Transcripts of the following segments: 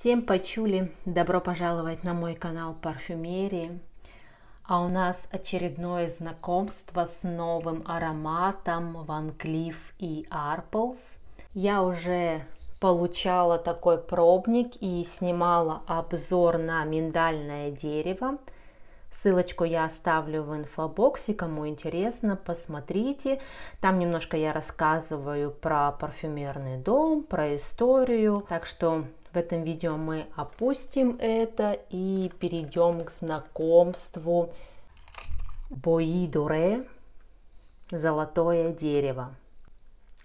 Всем почули, добро пожаловать на мой канал парфюмерии. А у нас очередное знакомство с новым ароматом Van Cleef и Arpels. Я уже получала такой пробник и снимала обзор на миндальное дерево. Ссылочку я оставлю в инфобоксе, кому интересно, посмотрите. Там немножко я рассказываю про парфюмерный дом, про историю. Так что в этом видео мы опустим это и перейдем к знакомству Боидуре «Золотое дерево».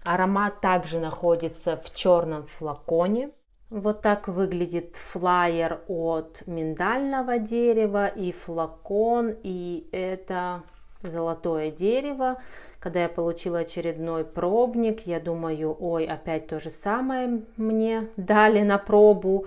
Аромат также находится в черном флаконе – вот так выглядит флаер от миндального дерева и флакон, и это золотое дерево. Когда я получила очередной пробник, я думаю, ой, опять то же самое мне дали на пробу.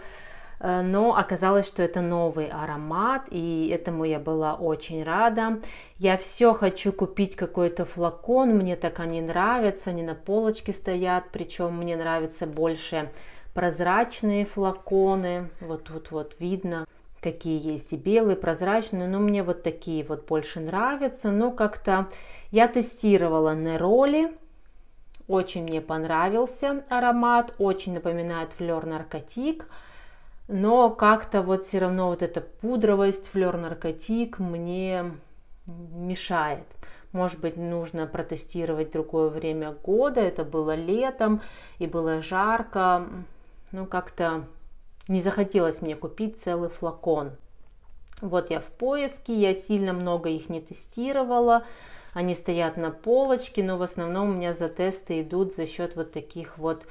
Э, но оказалось, что это новый аромат, и этому я была очень рада. Я все хочу купить какой-то флакон, мне так они нравятся, они на полочке стоят, причем мне нравится больше прозрачные флаконы. Вот тут вот видно, какие есть и белые, прозрачные. Но мне вот такие вот больше нравятся. Но как-то я тестировала Нероли. Очень мне понравился аромат. Очень напоминает флер наркотик. Но как-то вот все равно вот эта пудровость, флер наркотик мне мешает. Может быть, нужно протестировать другое время года. Это было летом и было жарко ну как-то не захотелось мне купить целый флакон. Вот я в поиске, я сильно много их не тестировала, они стоят на полочке, но в основном у меня за тесты идут за счет вот таких вот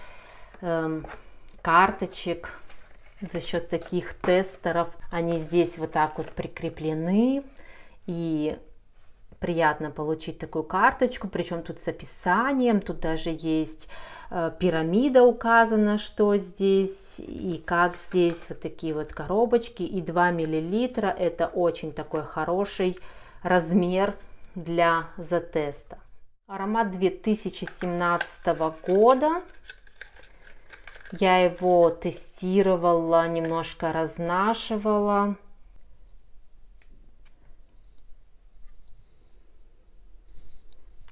эм, карточек, за счет таких тестеров. Они здесь вот так вот прикреплены и приятно получить такую карточку, причем тут с описанием, тут даже есть Э, пирамида указана, что здесь и как здесь, вот такие вот коробочки, и 2 миллилитра, это очень такой хороший размер для затеста. Аромат 2017 года, я его тестировала, немножко разнашивала.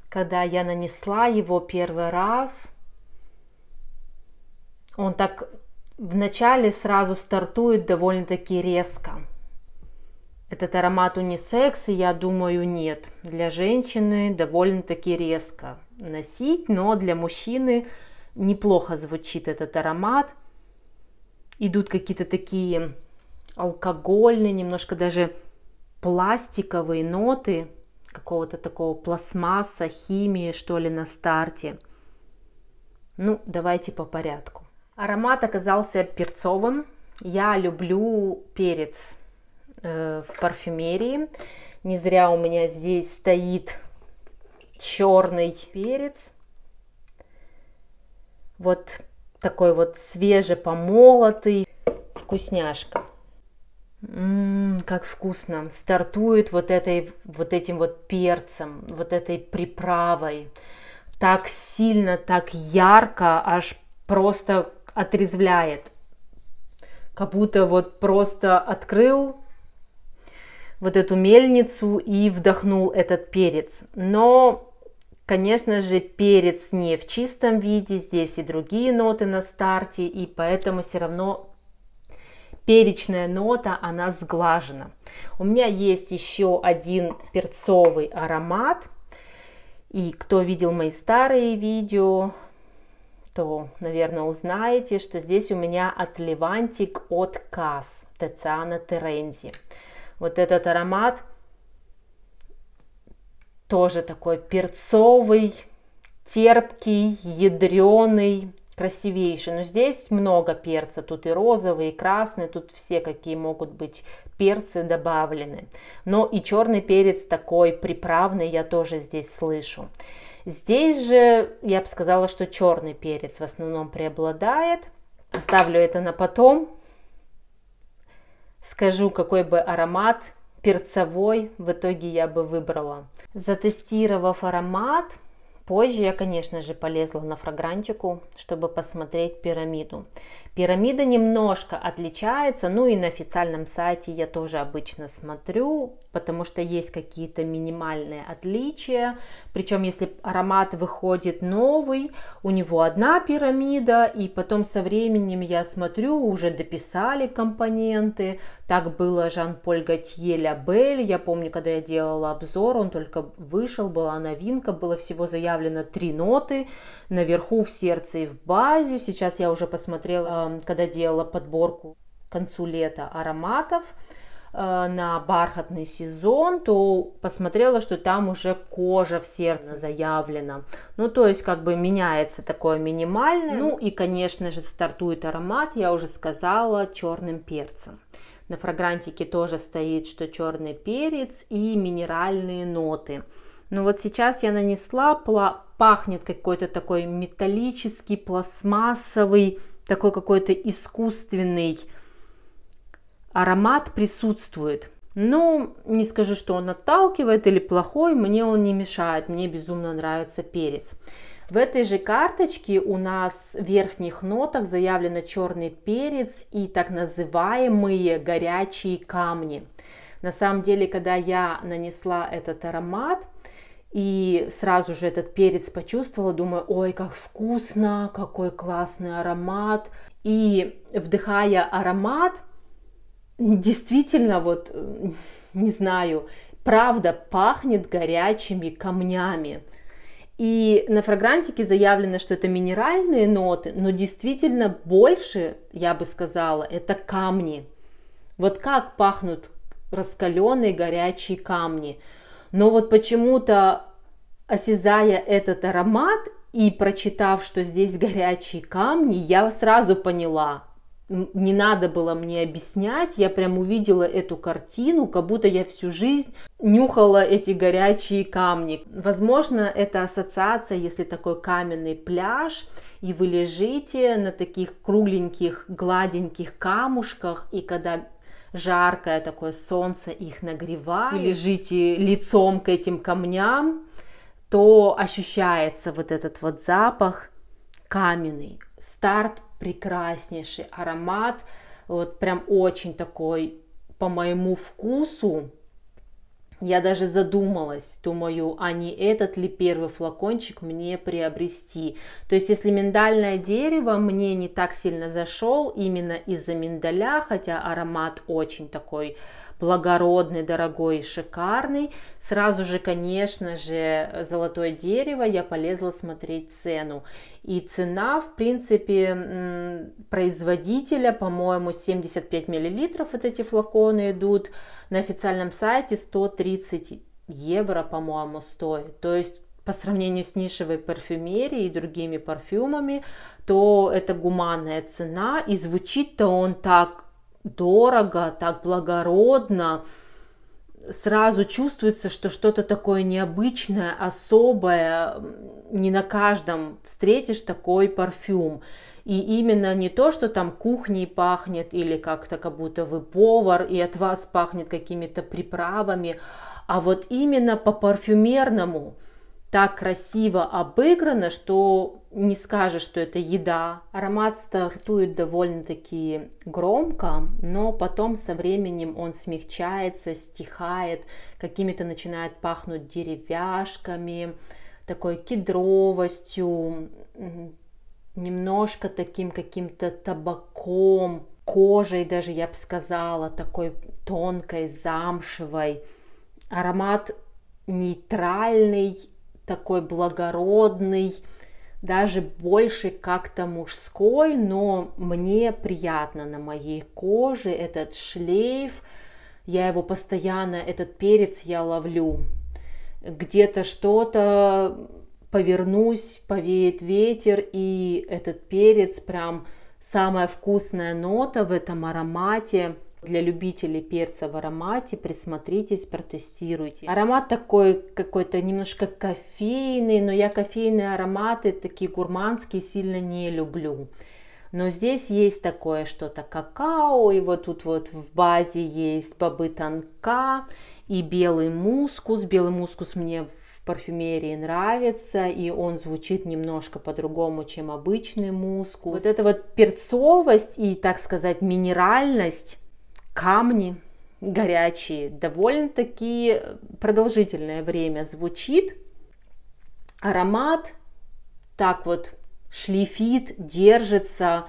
Когда я нанесла его первый раз, он так вначале сразу стартует довольно-таки резко. Этот аромат унисекс, я думаю, нет. Для женщины довольно-таки резко носить, но для мужчины неплохо звучит этот аромат. Идут какие-то такие алкогольные, немножко даже пластиковые ноты какого-то такого пластмасса, химии, что ли, на старте. Ну, давайте по порядку. Аромат оказался перцовым. Я люблю перец э, в парфюмерии. Не зря у меня здесь стоит черный перец. Вот такой вот свежепомолотый. Вкусняшка. Ммм, как вкусно. Стартует вот, этой, вот этим вот перцем, вот этой приправой. Так сильно, так ярко, аж просто отрезвляет. Как будто вот просто открыл вот эту мельницу и вдохнул этот перец. Но, конечно же, перец не в чистом виде, здесь и другие ноты на старте, и поэтому все равно перечная нота, она сглажена. У меня есть еще один перцовый аромат. И кто видел мои старые видео, то, наверное, узнаете, что здесь у меня отливантик от Касс Тациана Терензи. Вот этот аромат тоже такой перцовый, терпкий, ядреный, красивейший. Но здесь много перца, тут и розовый, и красный, тут все какие могут быть перцы добавлены. Но и черный перец такой приправный я тоже здесь слышу. Здесь же я бы сказала, что черный перец в основном преобладает. Оставлю это на потом. Скажу, какой бы аромат перцовой в итоге я бы выбрала. Затестировав аромат, Позже я, конечно же, полезла на фрагрантику, чтобы посмотреть пирамиду. Пирамида немножко отличается, ну и на официальном сайте я тоже обычно смотрю, потому что есть какие-то минимальные отличия. Причем, если аромат выходит новый, у него одна пирамида, и потом со временем я смотрю, уже дописали компоненты. Так было Жан-Поль Готье Ля Бель. Я помню, когда я делала обзор, он только вышел, была новинка, было всего заявлено заявлено три ноты, наверху в сердце и в базе. Сейчас я уже посмотрела, эм, когда делала подборку к концу лета ароматов э, на бархатный сезон, то посмотрела, что там уже кожа в сердце заявлена. Ну, то есть, как бы меняется такое минимальное. Ну, и, конечно же, стартует аромат, я уже сказала, черным перцем. На фрагрантике тоже стоит, что черный перец и минеральные ноты. Но вот сейчас я нанесла, пахнет какой-то такой металлический, пластмассовый, такой какой-то искусственный аромат присутствует. Но ну, не скажу, что он отталкивает или плохой, мне он не мешает, мне безумно нравится перец. В этой же карточке у нас в верхних нотах заявлено черный перец и так называемые горячие камни. На самом деле, когда я нанесла этот аромат, и сразу же этот перец почувствовала, думаю, ой, как вкусно, какой классный аромат. И вдыхая аромат, действительно, вот, э, не знаю, правда пахнет горячими камнями. И на фрагрантике заявлено, что это минеральные ноты, но действительно больше, я бы сказала, это камни. Вот как пахнут раскаленные горячие камни. Но вот почему-то, осязая этот аромат и прочитав, что здесь горячие камни, я сразу поняла, не надо было мне объяснять, я прям увидела эту картину, как будто я всю жизнь нюхала эти горячие камни. Возможно, это ассоциация, если такой каменный пляж, и вы лежите на таких кругленьких, гладеньких камушках, и когда жаркое такое солнце их нагревает, лежите лицом к этим камням, то ощущается вот этот вот запах каменный. Старт прекраснейший, аромат вот прям очень такой по моему вкусу, я даже задумалась, думаю, а не этот ли первый флакончик мне приобрести. То есть, если миндальное дерево мне не так сильно зашел именно из-за миндаля, хотя аромат очень такой благородный, дорогой и шикарный. Сразу же, конечно же, золотое дерево я полезла смотреть цену. И цена, в принципе, производителя, по-моему, 75 миллилитров вот эти флаконы идут. На официальном сайте 130 евро, по-моему, стоит. То есть по сравнению с нишевой парфюмерией и другими парфюмами, то это гуманная цена, и звучит-то он так дорого, так благородно, сразу чувствуется, что что-то такое необычное, особое, не на каждом встретишь такой парфюм. И именно не то, что там кухней пахнет или как-то как будто вы повар и от вас пахнет какими-то приправами, а вот именно по парфюмерному, так красиво обыграно, что не скажешь, что это еда. Аромат стартует довольно-таки громко, но потом со временем он смягчается, стихает, какими-то начинает пахнуть деревяшками, такой кедровостью, немножко таким каким-то табаком, кожей даже, я бы сказала, такой тонкой, замшевой. Аромат нейтральный, такой благородный, даже больше как-то мужской, но мне приятно на моей коже этот шлейф, я его постоянно, этот перец я ловлю. Где-то что-то повернусь, повеет ветер, и этот перец прям самая вкусная нота в этом аромате. Для любителей перца в аромате присмотритесь, протестируйте. Аромат такой какой-то немножко кофейный, но я кофейные ароматы такие гурманские сильно не люблю. Но здесь есть такое что-то какао, и вот тут вот в базе есть бобы танка и белый мускус. Белый мускус мне в парфюмерии нравится, и он звучит немножко по-другому, чем обычный мускус. Вот эта вот перцовость и, так сказать, минеральность камни горячие, довольно-таки продолжительное время звучит. Аромат так вот шлифит, держится,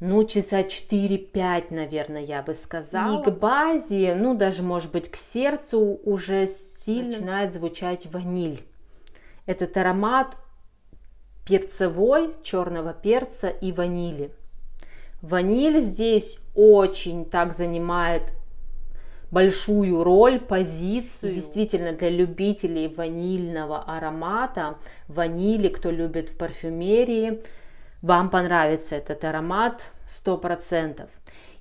ну, часа 4-5, наверное, я бы сказала. И к базе, ну, даже, может быть, к сердцу уже сильно начинает звучать ваниль. Этот аромат перцевой, черного перца и ванили. Ваниль здесь очень так занимает большую роль, позицию. Действительно, для любителей ванильного аромата, ванили, кто любит в парфюмерии, вам понравится этот аромат 100%.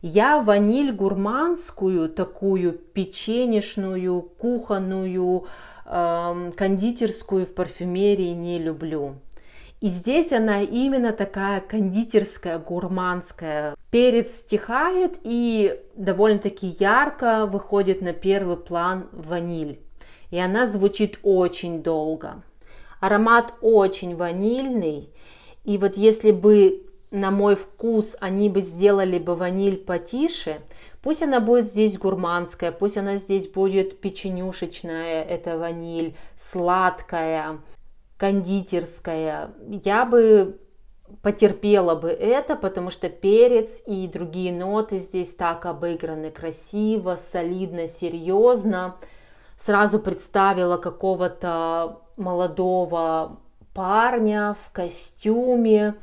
Я ваниль гурманскую, такую печенишную, кухонную, эм, кондитерскую в парфюмерии не люблю. И здесь она именно такая кондитерская, гурманская. Перец стихает и довольно-таки ярко выходит на первый план ваниль. И она звучит очень долго. Аромат очень ванильный. И вот если бы на мой вкус они бы сделали бы ваниль потише, пусть она будет здесь гурманская, пусть она здесь будет печенюшечная, это ваниль, сладкая – кондитерская. Я бы потерпела бы это, потому что перец и другие ноты здесь так обыграны красиво, солидно, серьезно. Сразу представила какого-то молодого парня в костюме,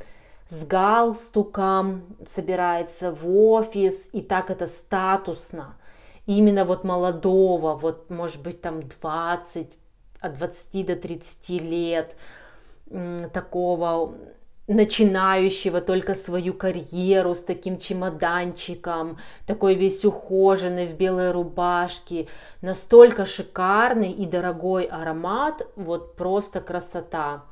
с галстуком, собирается в офис, и так это статусно. Именно вот молодого, вот может быть там 20, от 20 до 30 лет, такого начинающего только свою карьеру с таким чемоданчиком, такой весь ухоженный в белой рубашке, настолько шикарный и дорогой аромат, вот просто красота.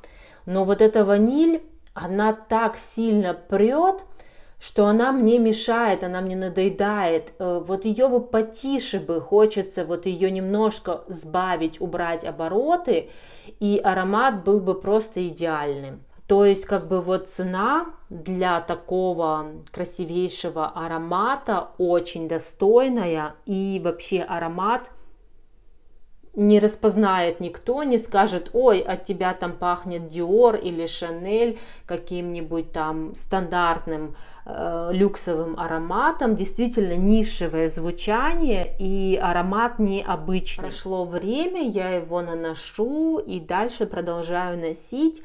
Но вот эта ваниль, она так сильно прет, что она мне мешает, она мне надоедает, э, вот ее бы потише бы, хочется вот ее немножко сбавить, убрать обороты, и аромат был бы просто идеальным. То есть как бы вот цена для такого красивейшего аромата очень достойная и вообще аромат – не распознает никто, не скажет, ой, от тебя там пахнет Диор или Шанель каким-нибудь там стандартным э, люксовым ароматом. Действительно нишевое звучание и аромат необычный. Прошло время, я его наношу и дальше продолжаю носить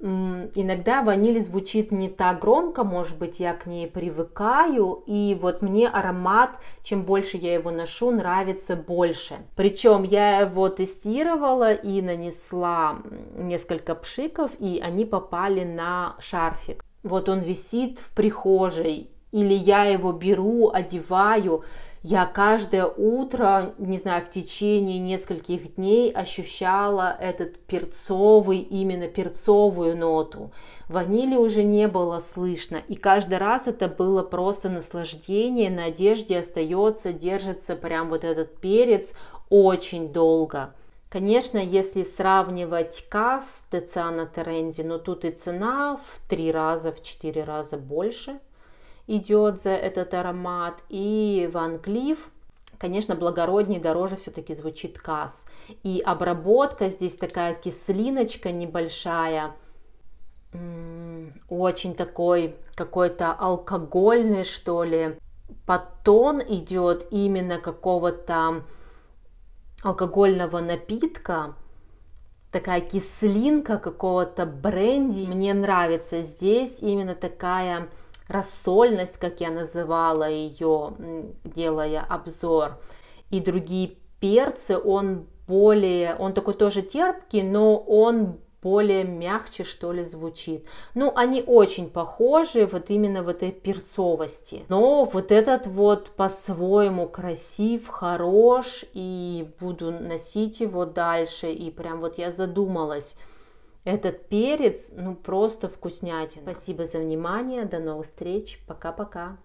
иногда ваниль звучит не так громко, может быть, я к ней привыкаю, и вот мне аромат, чем больше я его ношу, нравится больше. Причем я его тестировала и нанесла несколько пшиков, и они попали на шарфик. Вот он висит в прихожей, или я его беру, одеваю, я каждое утро, не знаю, в течение нескольких дней ощущала этот перцовый, именно перцовую ноту. Ванили уже не было слышно, и каждый раз это было просто наслаждение, на одежде остается, держится прям вот этот перец очень долго. Конечно, если сравнивать касс Тициана Теренди, но тут и цена в три раза, в четыре раза больше – идет за этот аромат, и Ван Клифф. Конечно, благороднее, дороже все-таки звучит касс. И обработка здесь такая кислиночка небольшая, очень такой какой-то алкогольный, что ли. потон идет именно какого-то алкогольного напитка, такая кислинка какого-то бренди. Мне нравится здесь именно такая рассольность, как я называла ее, делая обзор, и другие перцы, он более, он такой тоже терпкий, но он более мягче, что ли, звучит. Ну, они очень похожи вот именно в этой перцовости. Но вот этот вот по-своему красив, хорош, и буду носить его дальше, и прям вот я задумалась – этот перец, ну просто вкуснятина. Спасибо за внимание, до новых встреч, пока-пока.